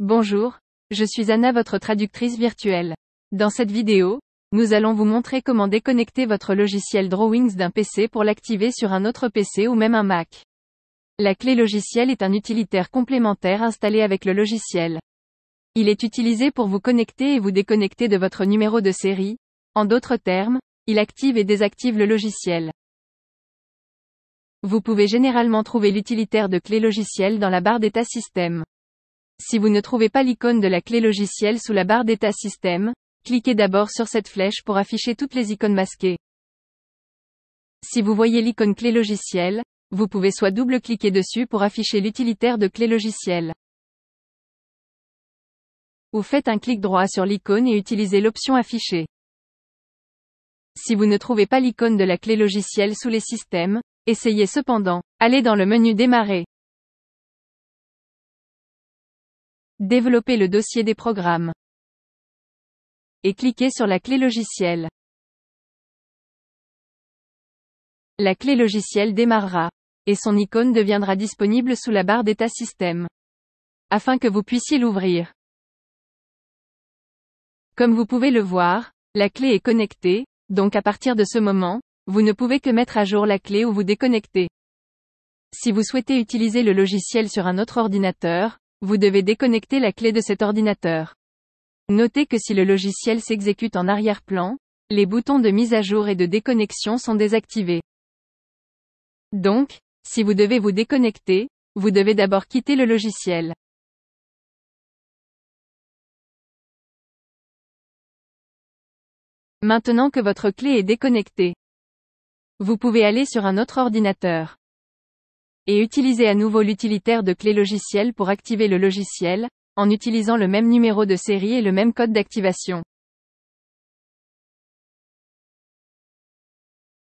Bonjour, je suis Anna votre traductrice virtuelle. Dans cette vidéo, nous allons vous montrer comment déconnecter votre logiciel Drawings d'un PC pour l'activer sur un autre PC ou même un Mac. La clé logicielle est un utilitaire complémentaire installé avec le logiciel. Il est utilisé pour vous connecter et vous déconnecter de votre numéro de série. En d'autres termes, il active et désactive le logiciel. Vous pouvez généralement trouver l'utilitaire de clé logicielle dans la barre d'état système. Si vous ne trouvez pas l'icône de la clé logicielle sous la barre d'état système, cliquez d'abord sur cette flèche pour afficher toutes les icônes masquées. Si vous voyez l'icône clé logicielle, vous pouvez soit double-cliquer dessus pour afficher l'utilitaire de clé logicielle. Ou faites un clic droit sur l'icône et utilisez l'option affichée. Si vous ne trouvez pas l'icône de la clé logicielle sous les systèmes, essayez cependant. Allez dans le menu Démarrer. Développez le dossier des programmes. Et cliquez sur la clé logicielle. La clé logicielle démarrera. Et son icône deviendra disponible sous la barre d'état système. Afin que vous puissiez l'ouvrir. Comme vous pouvez le voir, la clé est connectée, donc à partir de ce moment, vous ne pouvez que mettre à jour la clé ou vous déconnecter. Si vous souhaitez utiliser le logiciel sur un autre ordinateur, vous devez déconnecter la clé de cet ordinateur. Notez que si le logiciel s'exécute en arrière-plan, les boutons de mise à jour et de déconnexion sont désactivés. Donc, si vous devez vous déconnecter, vous devez d'abord quitter le logiciel. Maintenant que votre clé est déconnectée, vous pouvez aller sur un autre ordinateur et utilisez à nouveau l'utilitaire de clé logicielle pour activer le logiciel, en utilisant le même numéro de série et le même code d'activation.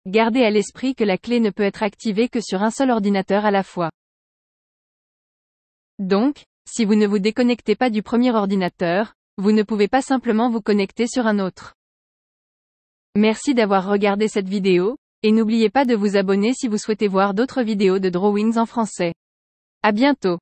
Gardez à l'esprit que la clé ne peut être activée que sur un seul ordinateur à la fois. Donc, si vous ne vous déconnectez pas du premier ordinateur, vous ne pouvez pas simplement vous connecter sur un autre. Merci d'avoir regardé cette vidéo, et n'oubliez pas de vous abonner si vous souhaitez voir d'autres vidéos de drawings en français. À bientôt